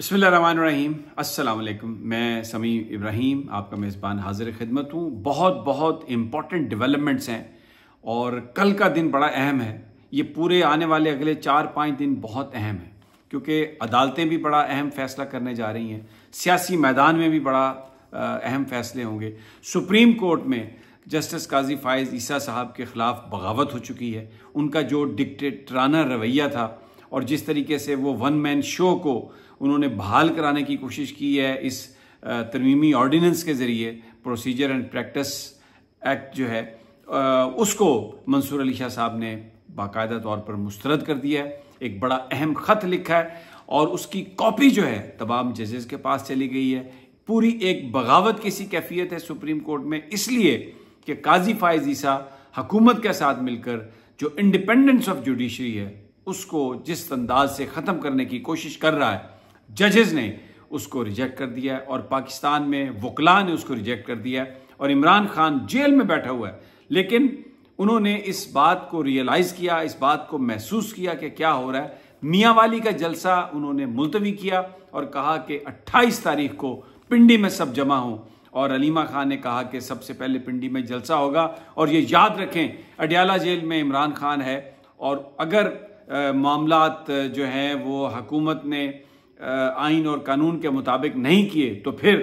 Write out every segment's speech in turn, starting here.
बसमीम अल्लाम मैं समी इब्राहिम आपका मेज़बान हाजिर खिदमत हूँ बहुत बहुत इम्पॉर्टेंट डेवलपमेंट्स हैं और कल का दिन बड़ा अहम है ये पूरे आने वाले अगले चार पाँच दिन बहुत अहम है क्योंकि अदालतें भी बड़ा अहम फैसला करने जा रही हैं सियासी मैदान में भी बड़ा अहम फैसले होंगे सुप्रीम कोर्ट में जस्टिस काजी फायज़ ईसा साहब के ख़िलाफ़ बगावत हो चुकी है उनका जो डिक्टेटराना रवैया था और जिस तरीके से वो वन मैन शो को उन्होंने बहाल कराने की कोशिश की है इस तरमीमी ऑर्डीनेंस के ज़रिए प्रोसीजर एंड प्रैक्टिस एक्ट जो है उसको मंसूर अली शाह साहब ने बाकायदा तौर पर मुस्रद कर दिया है एक बड़ा अहम ख़त लिखा है और उसकी कॉपी जो है तमाम जजेस के पास चली गई है पूरी एक बगावत की सी कैफियत है सुप्रीम कोर्ट में इसलिए कि काजी फायज ईसा हकूमत के साथ मिलकर जो इंडिपेंडेंस ऑफ जुडिशरी है उसको जिस अंदाज से ख़त्म करने की कोशिश कर रहा है जजेज़ ने उसको रिजेक्ट कर दिया है और पाकिस्तान में वकला ने उसको रिजेक्ट कर दिया है और इमरान खान जेल में बैठा हुआ है लेकिन उन्होंने इस बात को रियलाइज़ किया इस बात को महसूस किया कि क्या हो रहा है मियाँ वाली का जलसा उन्होंने मुलतवी किया और कहा कि 28 तारीख को पिंडी में सब जमा हों और अलीमा खान ने कहा कि सबसे पहले पिंडी में जलसा होगा और ये याद रखें अडियाला जेल में इमरान खान है और अगर मामलात जो हैं वो हकूमत ने आइन और कानून के मुताबिक नहीं किए तो फिर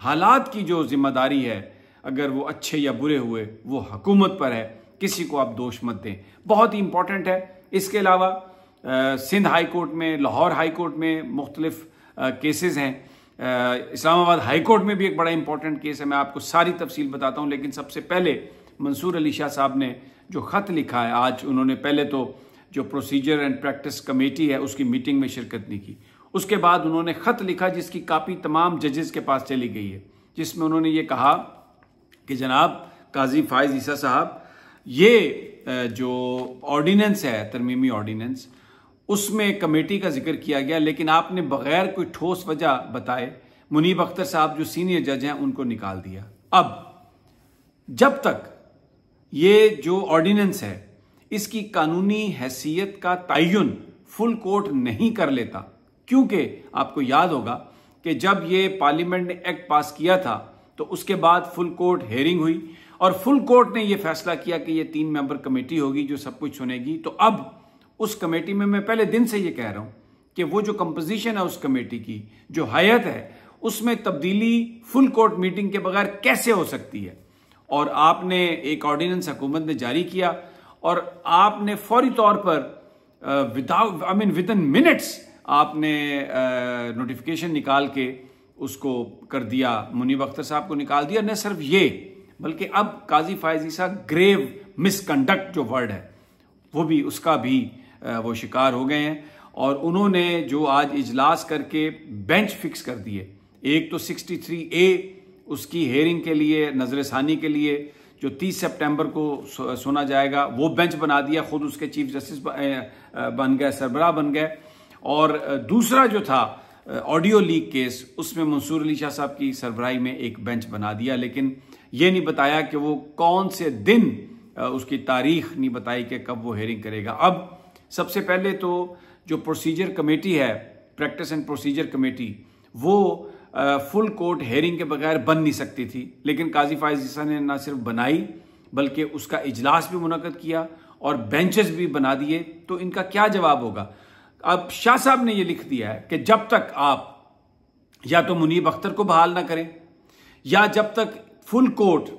हालात की जो जिम्मेदारी है अगर वो अच्छे या बुरे हुए वो हकूमत पर है किसी को आप दोष मत दें बहुत ही इम्पॉर्टेंट है इसके अलावा सिंध हाई कोर्ट में लाहौर हाई कोर्ट में मुख्तलिफ केसेस हैं इस्लामाबाद हाई कोर्ट में भी एक बड़ा इंपॉर्टेंट केस है मैं आपको सारी तफसील बताता हूँ लेकिन सबसे पहले मंसूर अली शाह साहब ने जो ख़त लिखा है आज उन्होंने पहले तो जो प्रोसीजर एंड प्रैक्टिस कमेटी है उसकी मीटिंग में शिरकत नहीं की उसके बाद उन्होंने खत लिखा जिसकी कापी तमाम जजेस के पास चली गई है जिसमें उन्होंने ये कहा कि जनाब काजी फायज ईसा साहब ये जो ऑर्डिनेंस है तरमीमी ऑर्डिनेंस उसमें कमेटी का जिक्र किया गया लेकिन आपने बगैर कोई ठोस वजह बताए मुनीब अख्तर साहब जो सीनियर जज हैं उनको निकाल दिया अब जब तक ये जो ऑर्डिनेंस है इसकी कानूनी हैसियत का तयन फुल कोर्ट नहीं कर लेता क्योंकि आपको याद होगा कि जब ये पार्लियामेंट ने एक्ट पास किया था तो उसके बाद फुल कोर्ट हेयरिंग हुई और फुल कोर्ट ने यह फैसला किया कि ये तीन मेंबर कमेटी होगी जो सब कुछ सुनेगी तो अब उस कमेटी में मैं पहले दिन से ये कह रहा हूं कि वो जो कंपोजिशन है उस कमेटी की जो हयत है उसमें तब्दीली फुल कोर्ट मीटिंग के बगैर कैसे हो सकती है और आपने एक ऑर्डिनेंस हुकूमत ने जारी किया और आपने फौरी तौर पर without I mean within minutes आपने नोटिफिकेशन निकाल के उसको कर दिया मुनीब अख्तर साहब को निकाल दिया न सिर्फ ये बल्कि अब काजी फायजी साहब ग्रेव मिसकंडक्ट जो वर्ड है वो भी उसका भी वो शिकार हो गए हैं और उन्होंने जो आज इजलास करके बेंच फिक्स कर दिए एक तो 63 ए उसकी हेयरिंग के लिए नजरसानी के लिए जो 30 सितंबर को सुना जाएगा वो बेंच बना दिया खुद उसके चीफ जस्टिस बन गए सरबराह बन गए और दूसरा जो था ऑडियो लीक केस उसमें मंसूर अली शाह साहब की सरबराही में एक बेंच बना दिया लेकिन ये नहीं बताया कि वो कौन से दिन उसकी तारीख नहीं बताई कि कब वो हेयरिंग करेगा अब सबसे पहले तो जो प्रोसीजर कमेटी है प्रैक्टिस एंड प्रोसीजर कमेटी वो फुल कोर्ट हेयरिंग के बगैर बन नहीं सकती थी लेकिन काजी फायज ने ना सिर्फ बनाई बल्कि उसका इजलास भी मुनद किया और बेंचेस भी बना दिए तो इनका क्या जवाब होगा अब शाह साहब ने यह लिख दिया है कि जब तक आप या तो मुनीब अख्तर को बहाल ना करें या जब तक फुल कोर्ट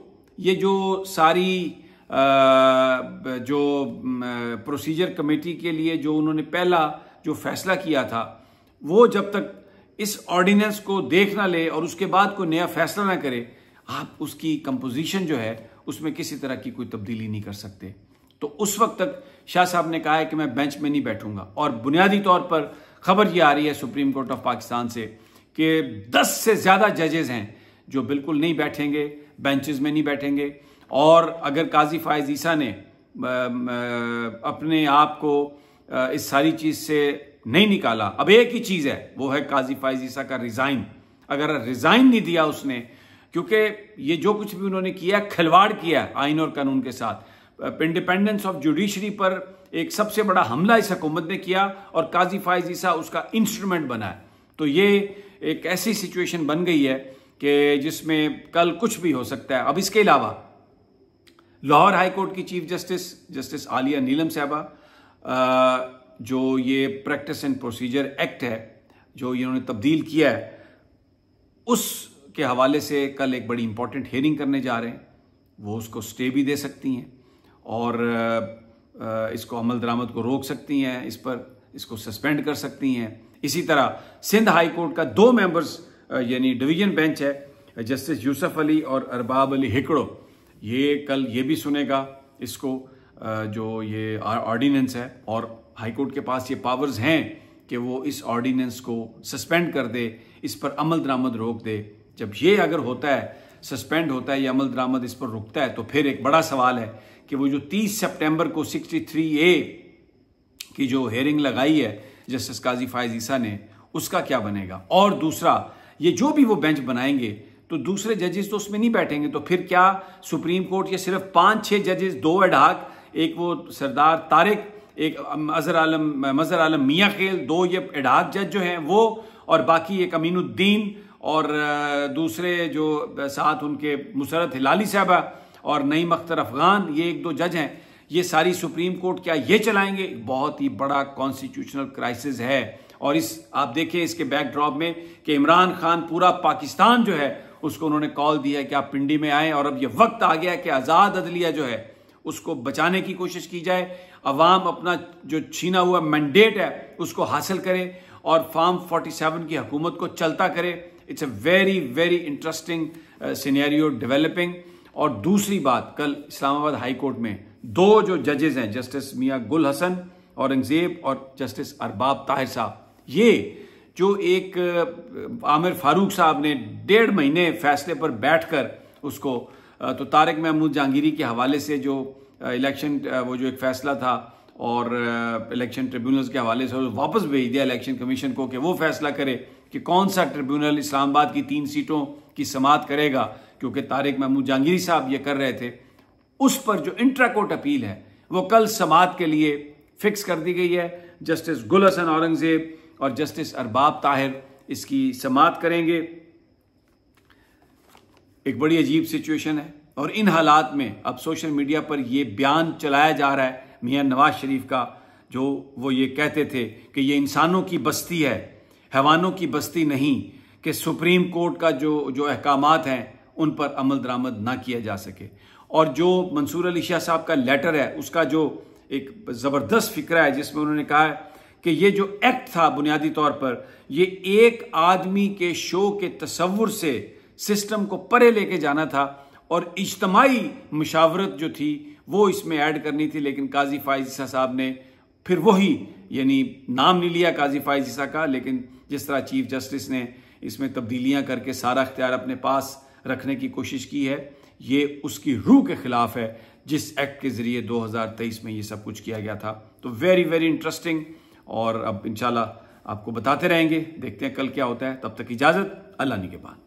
ये जो सारी जो प्रोसीजर कमेटी के लिए जो उन्होंने पहला जो फैसला किया था वो जब तक इस ऑर्डिनेंस को देख ना ले और उसके बाद कोई नया फैसला ना करे आप उसकी कंपोजिशन जो है उसमें किसी तरह की कोई तब्दीली नहीं कर सकते तो उस वक्त तक शाह साहब ने कहा है कि मैं बेंच में नहीं बैठूंगा और बुनियादी तौर पर खबर ये आ रही है सुप्रीम कोर्ट ऑफ पाकिस्तान से कि 10 से ज़्यादा जजेज हैं जो बिल्कुल नहीं बैठेंगे बेंचेज में नहीं बैठेंगे और अगर काजी फायज ईसा ने अपने आप को इस सारी चीज़ से नहीं निकाला अब एक ही चीज है वो है काजी फाइज ईसा का रिजाइन अगर रिजाइन नहीं दिया उसने क्योंकि ये जो कुछ भी उन्होंने किया खिलवाड़ किया आइन और कानून के साथ इंडिपेंडेंस ऑफ जुडिशरी पर एक सबसे बड़ा हमला इस हकूमत ने किया और काजी फाइज ईसा उसका इंस्ट्रूमेंट बना है तो ये एक ऐसी सिचुएशन बन गई है कि जिसमें कल कुछ भी हो सकता है अब इसके अलावा लाहौर हाईकोर्ट की chief justice justice Aliya Neelam साहबा जो ये प्रैक्टिस एंड प्रोसीजर एक्ट है जो इन्होंने तब्दील किया है उसके हवाले से कल एक बड़ी इंपॉर्टेंट हेयरिंग करने जा रहे हैं वो उसको स्टे भी दे सकती हैं और इसको अमल दरामद को रोक सकती हैं इस पर इसको सस्पेंड कर सकती हैं इसी तरह सिंध हाई कोर्ट का दो मेंबर्स यानी डिवीजन बेंच है जस्टिस यूसुफ अली और अरबाब अली हिकड़ो ये कल ये भी सुनेगा इसको जो ये ऑर्डिनेंस है और हाईकोर्ट के पास ये पावर्स हैं कि वो इस ऑर्डीनेंस को सस्पेंड कर दे इस पर अमल दरामद रोक दे जब ये अगर होता है सस्पेंड होता है या अमल दरामद इस पर रुकता है तो फिर एक बड़ा सवाल है कि वो जो 30 सितंबर को 63 ए की जो हेयरिंग लगाई है जस्टिस काजी फायज ईसा ने उसका क्या बनेगा और दूसरा ये जो भी वो बेंच बनाएंगे तो दूसरे जजेस तो उसमें नहीं बैठेंगे तो फिर क्या सुप्रीम कोर्ट या सिर्फ पांच छह जजेस दो एडहाक एक वो सरदार तारिक एक अजहर आलम मजर आलम मियाँ खेल दो ये एडाक जज जो हैं वो और बाकी एक अमीनुद्दीन और दूसरे जो साथ उनके मुसरत हिलाली साहबा और नईम अख्तर अफगान ये एक दो जज हैं ये सारी सुप्रीम कोर्ट क्या ये चलाएंगे बहुत ही बड़ा कॉन्स्टिट्यूशनल क्राइसिस है और इस आप देखें इसके बैकड्रॉप में कि इमरान खान पूरा पाकिस्तान जो है उसको उन्होंने कॉल दिया है कि आप पिंडी में आएँ और अब यह वक्त आ गया कि आज़ाद अदलिया जो है उसको बचाने की कोशिश की जाए अवाम अपना जो छीना हुआ मैंडेट है उसको हासिल करे और फार्म 47 की हुकूमत को चलता करे it's a very very interesting scenario developing और दूसरी बात कल इस्लामाबाद हाई कोर्ट में दो जो जजेस हैं जस्टिस मियाँ गुल हसन औरंगजेब और जस्टिस अरबाब ताहिर साहब ये जो एक आमिर uh, फारूक साहब ने डेढ़ महीने फैसले पर बैठकर उसको uh, तो तारक महमूद जहांगीरी के हवाले से जो इलेक्शन वो जो एक फैसला था और इलेक्शन ट्रिब्यूनल्स के हवाले से वापस भेज दिया इलेक्शन कमीशन को कि वो फैसला करे कि कौन सा ट्रिब्यूनल इस्लामाबाद की तीन सीटों की समात करेगा क्योंकि तारिक महमूद जहांगीरी साहब ये कर रहे थे उस पर जो इंट्रा कोर्ट अपील है वो कल समात के लिए फिक्स कर दी गई है जस्टिस गुल हसन औरंगजेब और जस्टिस अरबाब ताहिर इसकी समात करेंगे एक बड़ी अजीब सिचुएशन है और इन हालात में अब सोशल मीडिया पर यह बयान चलाया जा रहा है मियाँ नवाज शरीफ का जो वो ये कहते थे कि ये इंसानों की बस्ती है हैवानों की बस्ती नहीं कि सुप्रीम कोर्ट का जो जो अहकाम हैं उन पर अमल दरामद ना किया जा सके और जो मंसूर अली शाह साहब का लेटर है उसका जो एक ज़बरदस्त फिक्र है जिसमें उन्होंने कहा है कि ये जो एक्ट था बुनियादी तौर पर ये एक आदमी के शो के तस्वुर से सिस्टम को परे लेके जाना था और इज्तमाही मशावरत जो थी वो इसमें ऐड करनी थी लेकिन काजी फायज साहब ने फिर वही यानी नाम नहीं लिया काजी फायज का लेकिन जिस तरह चीफ जस्टिस ने इसमें तब्दीलियां करके सारा अख्तियार अपने पास रखने की कोशिश की है ये उसकी रूह के खिलाफ है जिस एक्ट के जरिए 2023 में ये सब कुछ किया गया था तो वेरी वेरी इंटरेस्टिंग और अब इंशाल्लाह आपको बताते रहेंगे देखते हैं कल क्या होता है तब तक इजाज़त अल्लाह ने के बाद